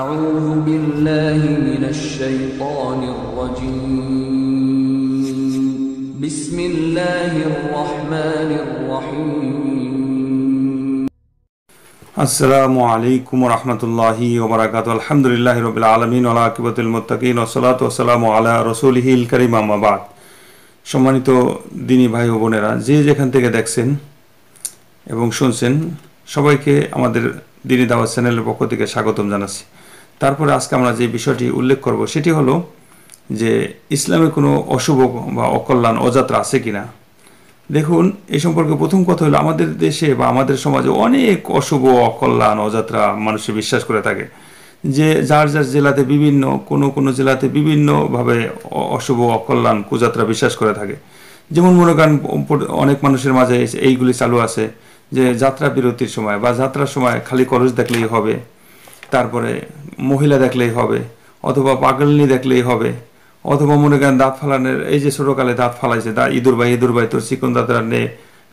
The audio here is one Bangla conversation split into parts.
أعوذ بالله من الشيطان الرجيم بسم الله الرحمن الرحيم আসসালামু আলাইকুম রহমতুল্লাহ ওবরাকাত আলহামদুলিল্লাহ রবিল আলমিন আল্লাহ আকিবতুল মোত্তাকিন সম্মানিত দিনী ভাই ও বোনেরা যে যেখান থেকে দেখছেন এবং শুনছেন সবাইকে আমাদের দিনী দাওয়া চ্যানেলের পক্ষ থেকে স্বাগতম জানাচ্ছি তারপরে আজকে আমরা যে বিষয়টি উল্লেখ করব সেটি হলো যে ইসলামের কোনো অশুভ বা অকল্যাণ অযাত্রা আছে কি না দেখুন এ সম্পর্কে প্রথম কথা হলো আমাদের দেশে বা আমাদের সমাজে অনেক অশুভ অকল্যাণ অযাত্রা মানুষে বিশ্বাস করে থাকে যে যার যার জেলাতে বিভিন্ন কোনো কোনো জেলাতে বিভিন্নভাবে অশুভ অকল্যাণ কুযাত্রা বিশ্বাস করে থাকে যেমন মনে করেন অনেক মানুষের মাঝে এইগুলি চালু আছে যে যাত্রা বিরতির সময় বা যাত্রার সময় খালি খরচ দেখলেই হবে তারপরে মহিলা দেখলেই হবে অথবা পাগলনি দেখলেই হবে অথবা মনে করেন দাঁত ফালানের এই যে ছোটোকালে দাঁত ফালাইছে দা ইঁদুর ভাই ইঁদুর ভাই তোর চিকন দাঁতরা নে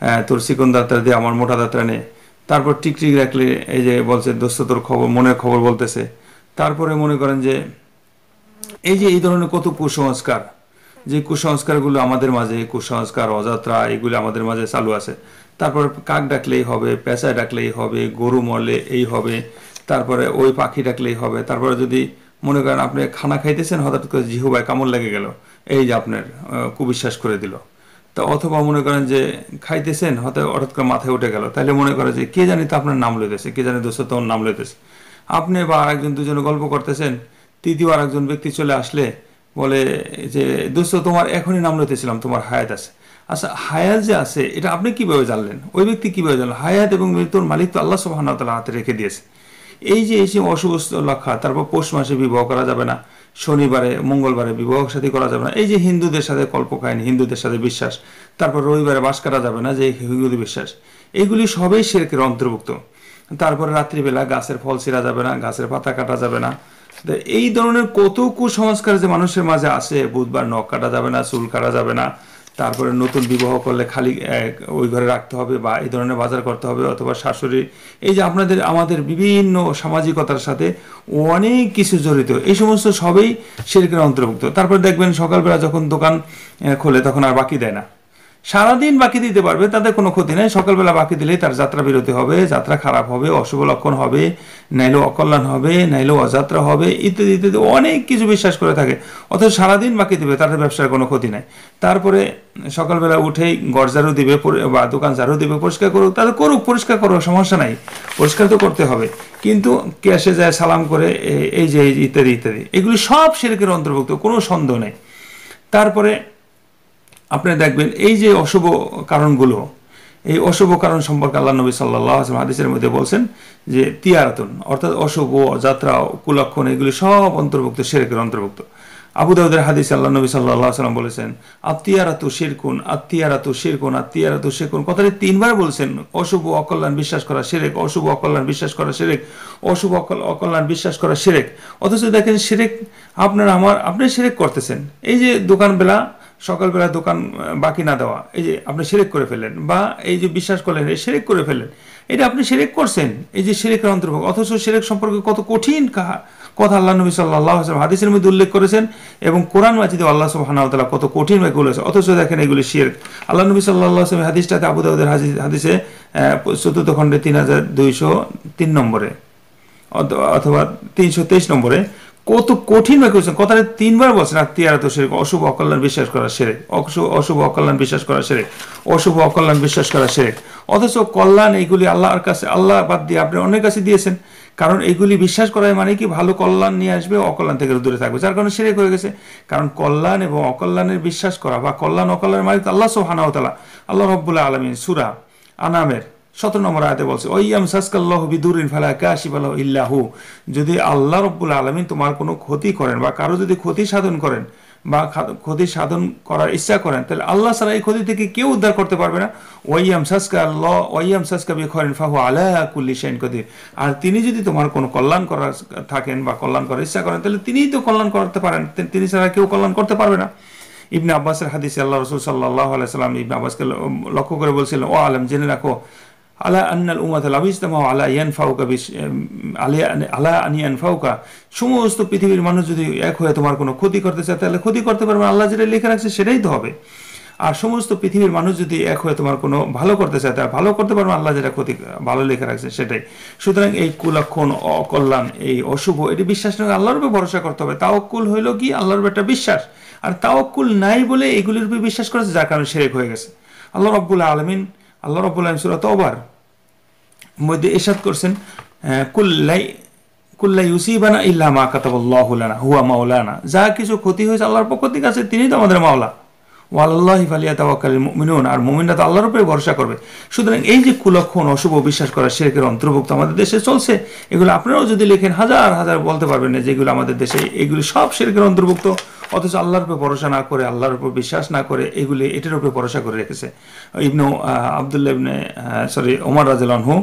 হ্যাঁ, তোর চিকন দাঁতরা দে আমার মোটা দাঁতরা নে তারপর টিকটিক রাখলে এই যে বলছে দোস্ত তোর খবর মনের খবর বলতেছে তারপরে মনে করেন যে এই যে এই ধরনের কত কুসংস্কার যে কুসংস্কারগুলো আমাদের মাঝে কুসংস্কার অযাত্রা এগুলো আমাদের মাঝে চালু আছে তারপর কাক ডাকলেই হবে পেঁচা ডাকলেই হবে গরু মরলে এই হবে তারপরে ওই পাখি ডাকলেই হবে তারপরে যদি মনে করেন আপনি খানা খাইতেছেন হঠাৎ করে জিহুবায় কামড় লেগে গেল এই যে আপনার কুবিশ্বাস করে দিল তা অথবা মনে করেন যে খাইতেছেন হয়তো হঠাৎ করে মাথায় উঠে গেল তাহলে মনে করে যে কে জানি তো আপনার নাম লইতেছে কে জানি দোস্ত তোমার নাম লইতেছে আপনি বা আরেকজন দুজনে গল্প করতেছেন তৃতীয় আরেকজন ব্যক্তি চলে আসলে বলে যে দোস্ত তোমার এখনই নাম লইতেছিলাম তোমার হায়াত আছে আচ্ছা হায়াত যে আছে এটা আপনি কিভাবে জানলেন ওই ব্যক্তি কিভাবে জানলেন হায়াত এবং মৃত্যুর মালিক তো আল্লাহ তালা হাতে রেখে দিয়েছে এই যে এসে অশুভস্থ লক্ষা তারপর পৌষ মাসে বিবাহ করা যাবে না শনিবারে মঙ্গলবারে বিবাহ সাথে করা যাবে না এই যে হিন্দুদের সাথে কল্পকাহিনী হিন্দুদের সাথে বিশ্বাস তারপর রবিবারে বাস করা যাবে না যে হিন্দু বিশ্বাস এগুলি সবই শেরকের অন্তর্ভুক্ত তারপরে রাত্রিবেলা গাছের ফল ছিঁড়া যাবে না গাছের পাতা কাটা যাবে না এই ধরনের কত কুসংস্কার যে মানুষের মাঝে আসে বুধবার নখ কাটা যাবে না চুল কাটা যাবে না তারপরে নতুন বিবাহ করলে খালি ওই ঘরে রাখতে হবে বা এই ধরনের বাজার করতে হবে অথবা শাশুড়ি এই যে আপনাদের আমাদের বিভিন্ন সামাজিকতার সাথে অনেক কিছু জড়িত এই সমস্ত সবই শিল্পের অন্তর্ভুক্ত তারপরে দেখবেন সকালবেলা যখন দোকান খোলে তখন আর বাকি দেয় না সারাদিন বাকি দিতে পারবে তাদের কোনো ক্ষতি নেই সকালবেলা বাকি দিলে তার যাত্রা বিরতি হবে যাত্রা খারাপ হবে অশুভ লক্ষণ হবে নাইলেও অকল্যাণ হবে নাইলেও অযাত্রা হবে ইত্যাদি ইত্যাদি অনেক কিছু বিশ্বাস করে থাকে অথচ সারাদিন বাকি দেবে তাদের ব্যবসার কোনো ক্ষতি নাই তারপরে সকালবেলা উঠেই গরজারও দিবে বা দোকান ঝাড়ু দিবে পরিষ্কার করুক তাদের করুক পরিষ্কার করো সমস্যা নাই পরিষ্কার তো করতে হবে কিন্তু ক্যাশে যায় সালাম করে এই যে ইত্যাদি ইত্যাদি এগুলি সব সেরকের অন্তর্ভুক্ত কোনো সন্দেহ নেই তারপরে আপনি দেখবেন এই যে অশুভ কারণগুলো এই অশুভ কারণ সম্পর্কে আল্লাহ নবী সাল্লাহ আসলাম হাদিসের মধ্যে বলছেন যে তিয়ারাতন অর্থাৎ অশুভ যাত্রা কুলক্ষণ এগুলি সব অন্তর্ভুক্ত শেরেকের অন্তর্ভুক্ত আবু দাউদের হাদিস আল্লাহ নবী সাল্লাহ সাল্লাম বলেছেন আত্মিয়ারাতু শিরকুন আত্মিয়ারাতু শিরকুন আত্মিয়ারাতু শেরকুন কথাটি তিনবার বলছেন অশুভ অকল্যাণ বিশ্বাস করা সেরেক অশুভ অকল্যাণ বিশ্বাস করা সেরেক অশুভ অকল্যাণ বিশ্বাস করা সেরেক অথচ দেখেন সেরেক আপনার আমার আপনি সেরেক করতেছেন এই যে দোকানবেলা সকালবেলা দোকান বাকি না দেওয়া এই যে আপনি সেরেক করে ফেলেন বা এই যে বিশ্বাস করলেন এই সেরেক করে ফেলেন এটা আপনি সেরেক করছেন এই যে সেরেকের অন্তর্ভুক্ত অথচ সেরেক সম্পর্কে কত কঠিন কথা আল্লাহ নবী সাল্লাহ আসলাম হাদিসের মধ্যে উল্লেখ করেছেন এবং কোরআন মাজিদে আল্লাহ সুবাহানাউতালা কত কঠিন ভাবে বলেছে অথচ দেখেন এগুলি শেরেক আল্লাহ নবী সাল্লাহ আসলামের হাদিসটাতে দাবুদের হাদিস হাদিসে চতুর্থ খণ্ডে তিন হাজার দুইশো তিন নম্বরে অথবা তিনশো তেইশ নম্বরে কত কঠিন ভাবে করছেন কথাটা তিনবার বলছেন আত্মীয়ারা তো সেরে অশুভ অকল্যাণ বিশ্বাস করা সেরে অশুভ অশুভ অকল্যাণ বিশ্বাস করা সেরে অশুভ অকল্যাণ বিশ্বাস করা সেরে অথচ কল্যাণ এইগুলি আল্লাহর কাছে আল্লাহ বাদ দিয়ে আপনি অনেক কাছে দিয়েছেন কারণ এইগুলি বিশ্বাস করায় মানে কি ভালো কল্যাণ নিয়ে আসবে অকল্যাণ থেকে দূরে থাকবে যার কারণে সেরে হয়ে গেছে কারণ কল্যাণ এবং অকল্যাণের বিশ্বাস করা বা কল্যাণ অকল্যাণের মালিক আল্লাহ সোহানাওতালা আল্লাহ রব্বুল্লাহ আলমিন সুরা আনামের সতেরো নম্বর আয়তে বলছে ওইয়াম সাসকাল্লাহ বিদুরিন ফালা কাশিফালাহ ইল্লাহ যদি আল্লাহ রব্বুল আলমিন তোমার কোনো ক্ষতি করেন বা কারো যদি ক্ষতি সাধন করেন বা ক্ষতি সাধন করার ইচ্ছা করেন তাহলে আল্লাহ সারা এই ক্ষতি থেকে কেউ উদ্ধার করতে পারবে না ওয়াইয়াম সাসকা আল্লাহ ওয়াইয়াম সাসকা বি খরেন ফাহু আল্লাহ কুল্লি সেন কদির আর তিনি যদি তোমার কোনো কল্যাণ করার থাকেন বা কল্যাণ করার ইচ্ছা করেন তাহলে তিনিই তো কল্যাণ করতে পারেন তিনি ছাড়া কেউ কল্যাণ করতে পারবে না ইবনে আব্বাসের হাদিস আল্লাহ রসুল সাল্লাহ আলাইসালাম ইবনে আব্বাসকে লক্ষ্য করে বলছিলেন ও আলম জেনে রাখো على أن الأمة লাভ ইস্তামাও আলা ইয়ান ফাউকা আলা আনিয়ান ফাউকা সমস্ত পৃথিবীর মানুষ যদি এক হয়ে তোমার কোনো ক্ষতি করতে চায় তাহলে ক্ষতি করতে পারবে আল্লাহ যেটা লিখে রাখছে সেটাই তো হবে আর সমস্ত পৃথিবীর মানুষ যদি এক হয়ে তোমার কোনো ভালো করতে চায় তারা ভালো করতে পারবে আল্লাহ যেটা ক্ষতি ভালো লেখা রাখছে সেটাই সুতরাং এই কুলাক্ষণ অকল্যাণ এই অশুভ এটি বিশ্বাস নয় আল্লাহর উপরে ভরসা করতে হবে তাও তাওকুল হইল কি আল্লাহর একটা বিশ্বাস আর তাও কুল নাই বলে এগুলির উপরে বিশ্বাস করেছে যার কারণে সেরেক হয়ে গেছে আল্লাহ রব্বুল আলমিন আল্লাহ রব্বুল আলমিন সুরাত ওবার মধ্যে এসাদ করছেন কুল্লাই কুল্লা ইউসিবানা ইল্লা মা হুয়া মাওলানা যা কিছু ক্ষতি হয়েছে আল্লাহর পক্ষ থেকে আছে তিনি তো আমাদের মাওলা ওয়াল্লাহি ফালিয়া তাওয়াক্কাল মুমিনুন আর মুমিনরা তো আল্লাহর উপরে ভরসা করবে সুতরাং এই যে কুলক্ষণ অশুভ বিশ্বাস করা শিরকের অন্তর্ভুক্ত আমাদের দেশে চলছে এগুলো আপনারাও যদি লেখেন হাজার হাজার বলতে পারবেন না যেগুলো আমাদের দেশে এগুলো সব শিরকের অন্তর্ভুক্ত অথচ আল্লাহর উপর ভরসা না করে আল্লাহর উপর বিশ্বাস না করে এগুলি এটার উপরে ভরসা করে রেখেছে Ibn Abdullah Ibn sorry Umar রাজেল আনহু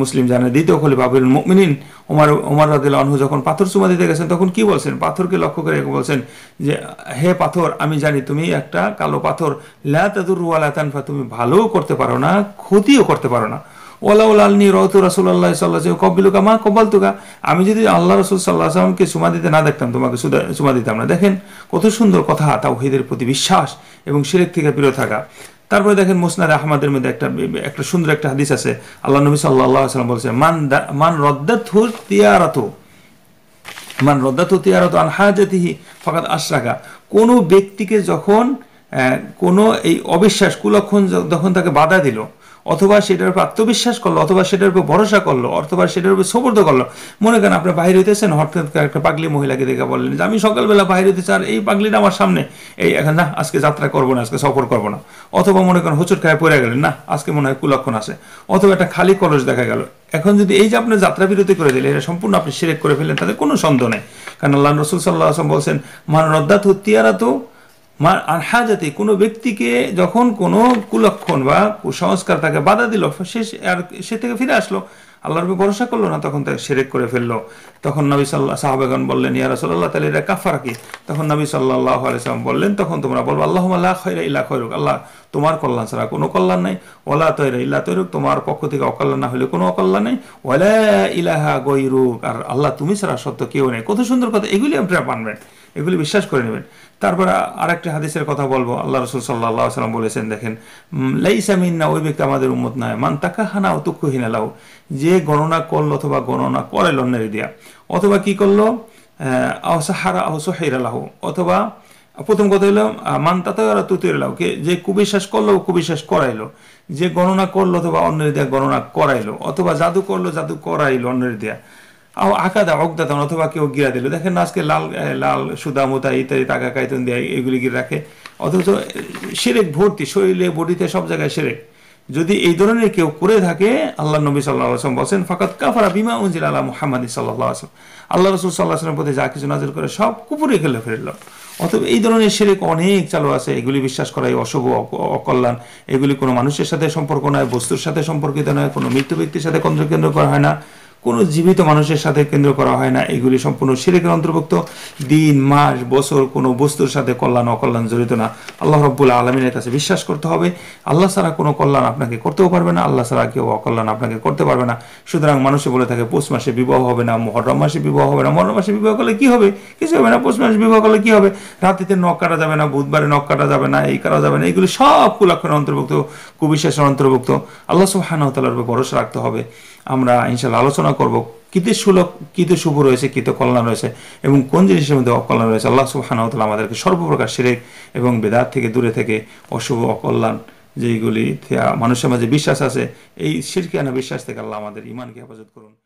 মুসলিম জানে দ্বিতীয় খলিফা আবুল মুমিনিন ওমর ওমর রাজেল আনহু যখন পাথর চুমা দিতে গেছেন তখন কি বলছেন পাথরকে লক্ষ্য করে বলছেন যে হে পাথর আমি জানি তুমি একটা কালো পাথর লা তাদুর ওয়ালা তানফা তুমি ভালোও করতে পারো না ক্ষতিও করতে পারো না ওলাউল আলনি রহতু রাসুল্লাহ সাল্লাহ কব্বিলু মা কবাল তুকা আমি যদি আল্লাহ রসুল সাল্লাহ আসলামকে সুমা দিতে না দেখতাম তোমাকে সুমা দিতাম না দেখেন কত সুন্দর কথা তাওহিদের প্রতি বিশ্বাস এবং সিরেক থেকে বিরত থাকা তারপরে দেখেন মোসনাদ আহমদের মধ্যে একটা একটা সুন্দর একটা হাদিস আছে আল্লাহ নবী সাল্লাহ সাল্লাম বলছে মান মান রদ্দাথুর তিয়ারাতো মান রদ্দাথু তিয়ারাতু জাতিহি ফকাত আশ্রাকা কোনো ব্যক্তিকে যখন কোনো এই অবিশ্বাস কুলক্ষণ যখন তাকে বাধা দিল অথবা সেটার উপর আত্মবিশ্বাস করলো অথবা সেটার উপর ভরসা করলো অথবা সেটার উপর সবর্দ করলো মনে করেন আপনার বাইরে হইতেছেন হঠাৎ একটা পাগলি মহিলাকে দেখে বললেন যে আমি সকালবেলা বাহির হইতেছি আর এই পাগলিটা আমার সামনে এই এখন না আজকে যাত্রা করবো না আজকে সফর করবো না অথবা মনে করেন হোচট খায় পড়ে গেলেন না আজকে মনে হয় কুলক্ষণ আছে অথবা একটা খালি কলস দেখা গেল এখন যদি এই যে আপনার যাত্রা বিরতি করে দিলেন এটা সম্পূর্ণ আপনি সিরেক করে ফেললেন তাতে কোনো সন্দেহ নেই কারণ আল্লাহ রসুল সাল্লাহ আসলাম বলছেন মান রদ্দাত তো আর হাজাতে কোনো ব্যক্তিকে যখন কোনো কুলক্ষণ বা কুসংস্কার তাকে বাধা দিল সে আর সে থেকে ফিরে আসলো আল্লাহর ভরসা করলো না তখন তাকে সেরেক করে ফেললো তখন নবী সাল্লাহ সাহাবেগন বললেন ইয়ার সাল্লাহ তালী এটা কাফার কি তখন নবী সাল্লাহ আলাইসালাম বললেন তখন তোমরা বলবো আল্লাহ আল্লাহ খৈরা ইল্লা খৈরুক আল্লাহ তোমার কল্যাণ ছাড়া কোনো কল্যাণ নেই ওলা তৈরা ইল্লা তৈরুক তোমার পক্ষ থেকে অকল্যাণ না হলে কোনো অকল্যাণ নেই ওলা ইলাহা গৈরুক আর আল্লাহ তুমি ছাড়া সত্য কেউ নেই কত সুন্দর কথা এগুলি আপনারা পানবেন এগুলি বিশ্বাস করে নেবেন তারপরে আরেকটি হাদিসের কথা বলবো আল্লাহ রসুল সাল্লাহ সাল্লাম বলেছেন দেখেন লাইসামিন্না ওই ব্যক্তি আমাদের উম্মত নয় মান হানা অতুক্ষহীনা লাউ যে গণনা করলো অথবা গণনা করে লন্নারি দিয়া অথবা কি করলো আহসাহারা আহসহিরা লাহু অথবা প্রথম কথা হলো মান তাতারা তুতির লাউ কে যে কুবিশ্বাস করলো কুবিশ্বাস করাইলো যে গণনা করলো অথবা অন্যের দিয়া গণনা করাইলো অথবা জাদু করলো জাদু করাইলো অন্যের দেয়া আকা দা আকাদা অকদাতন অথবা কেউ গিরা দিল দেখেন না আজকে লাল লাল সুদামুতা ইত্যাদি টাকা কায়তন দেয় এগুলি গিয়ে রাখে অথচ সেরেক ভর্তি শরীরে বডিতে সব জায়গায় সেরেক যদি এই ধরনের কেউ করে থাকে আল্লাহ নবী সাল্লাহ আসলাম বলছেন ফাকাত কাফারা বিমা উঞ্জিল আল্লাহ মুহাম্মদ সাল্লাহ আসলাম আল্লাহ রসুল সাল্লাহ আসলামের প্রতি যা কিছু নাজির করে সব কুপুরে খেলে ফেরল অতএব এই ধরনের সেরেক অনেক চালু আছে এগুলি বিশ্বাস করাই অশুভ অকল্যাণ এগুলি কোনো মানুষের সাথে সম্পর্ক নয় বস্তুর সাথে সম্পর্কিত নয় কোনো মৃত্যু ব্যক্তির সাথে কেন্দ্র করা হয় না কোনো জীবিত মানুষের সাথে কেন্দ্র করা হয় না এগুলি সম্পূর্ণ সিরেকের অন্তর্ভুক্ত দিন মাস বছর কোনো বস্তুর সাথে কল্যাণ অকল্যাণ জড়িত না আল্লাহ রব্বুল আলমিনের কাছে বিশ্বাস করতে হবে আল্লাহ ছাড়া কোনো কল্যাণ আপনাকে করতেও পারবে না আল্লাহ ছাড়া কেউ অকল্যাণ আপনাকে করতে পারবে না সুতরাং মানুষে বলে থাকে পৌষ মাসে বিবাহ হবে না মহরম মাসে বিবাহ হবে না মহরম মাসে বিবাহ করলে কি হবে কিছু হবে না পৌষ মাসে বিবাহ করলে কি হবে রাতিতে নখ কাটা যাবে না বুধবারে নখ কাটা যাবে না এই করা যাবে না এগুলি সব কুলাক্ষণের অন্তর্ভুক্ত কুবিশেষের অন্তর্ভুক্ত আল্লাহ সুবহানাহু উপর ভরসা রাখতে হবে আমরা ইনশাল্লাহ আলোচনা করব কীতে সুলভ কীতে শুভ রয়েছে কীতে কল্যাণ রয়েছে এবং কোন জিনিসের মধ্যে অকল্যাণ রয়েছে আল্লাহ সুবহানাহু তালা আমাদেরকে সর্বপ্রকার শিরিক এবং বেদার থেকে দূরে থেকে অশুভ অকল্যাণ যেইগুলি মানুষের মাঝে বিশ্বাস আছে এই আনা বিশ্বাস থেকে আল্লাহ আমাদের ইমানকে হেফাজত করুন